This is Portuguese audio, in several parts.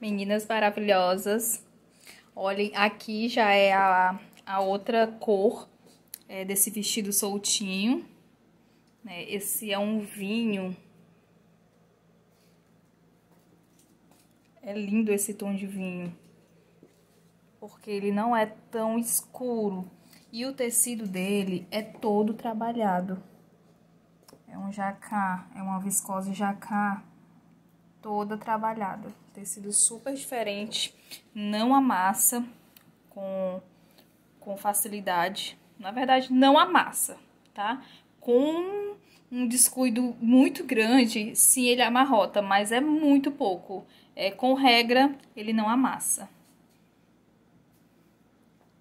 Meninas maravilhosas. Olhem, aqui já é a, a outra cor é, desse vestido soltinho. Né? Esse é um vinho. É lindo esse tom de vinho. Porque ele não é tão escuro. E o tecido dele é todo trabalhado. É um jacá, é uma viscose jacá toda trabalhada. Tecido super diferente, não amassa com, com facilidade. Na verdade, não amassa, tá? Com um descuido muito grande, sim, ele amarrota, mas é muito pouco. É, com regra, ele não amassa.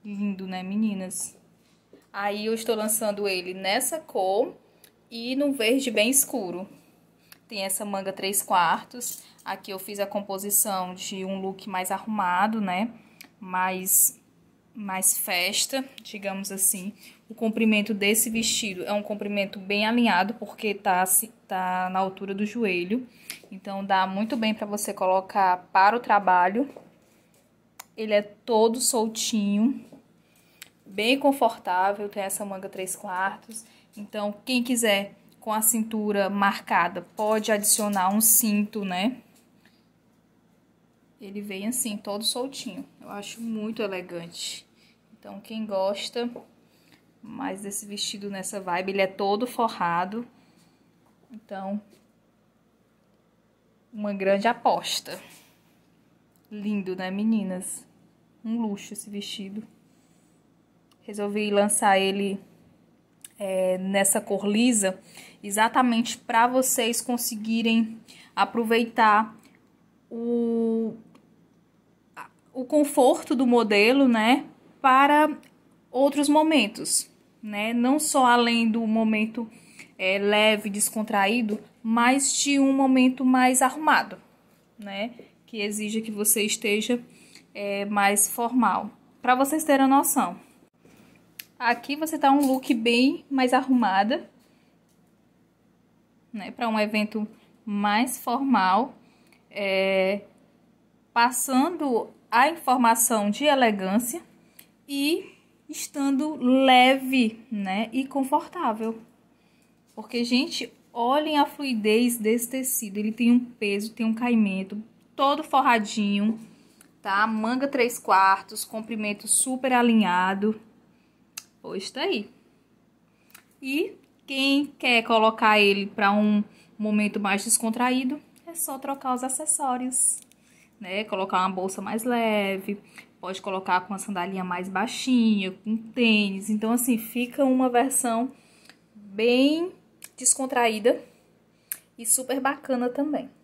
Lindo, né, meninas? Aí eu estou lançando ele nessa cor e num verde bem escuro, tem essa manga 3 quartos. Aqui eu fiz a composição de um look mais arrumado, né? Mais, mais festa, digamos assim. O comprimento desse vestido é um comprimento bem alinhado, porque tá, tá na altura do joelho. Então, dá muito bem para você colocar para o trabalho. Ele é todo soltinho, bem confortável, tem essa manga 3 quartos. Então, quem quiser com a cintura marcada, pode adicionar um cinto, né? Ele vem assim, todo soltinho. Eu acho muito elegante. Então, quem gosta mais desse vestido nessa vibe, ele é todo forrado. Então, uma grande aposta. Lindo, né, meninas? Um luxo esse vestido. Resolvi lançar ele é, nessa cor lisa, exatamente para vocês conseguirem aproveitar o, o conforto do modelo, né, para outros momentos, né, não só além do momento é, leve, descontraído, mas de um momento mais arrumado, né, que exija que você esteja é, mais formal, para vocês terem a noção. Aqui você tá um look bem mais arrumada, né? Para um evento mais formal, é, passando a informação de elegância e estando leve, né? E confortável. Porque, gente, olhem a fluidez desse tecido. Ele tem um peso, tem um caimento, todo forradinho, tá? Manga 3 quartos, comprimento super alinhado. Pois tá aí. E quem quer colocar ele para um momento mais descontraído, é só trocar os acessórios, né? Colocar uma bolsa mais leve, pode colocar com uma sandalinha mais baixinha, com tênis. Então, assim, fica uma versão bem descontraída e super bacana também.